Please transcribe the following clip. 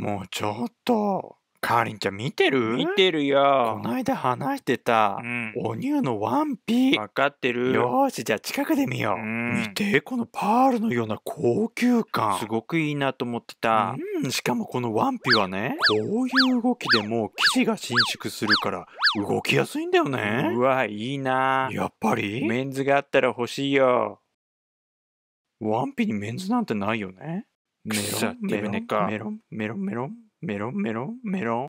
もうちょっと、カーリンちゃん見てる見てるよ。こないだ話してた、うん、おニューのワンピ。分かってる。よし、じゃあ近くで見よう、うん。見て、このパールのような高級感。すごくいいなと思ってた。うん、しかもこのワンピはね、こういう動きでも生地が伸縮するから、動きやすいんだよね。うわ、いいな。やっぱりメンズがあったら欲しいよ。ワンピにメンズなんてないよね。メロンメロンメロンメロンメロンメロンメロン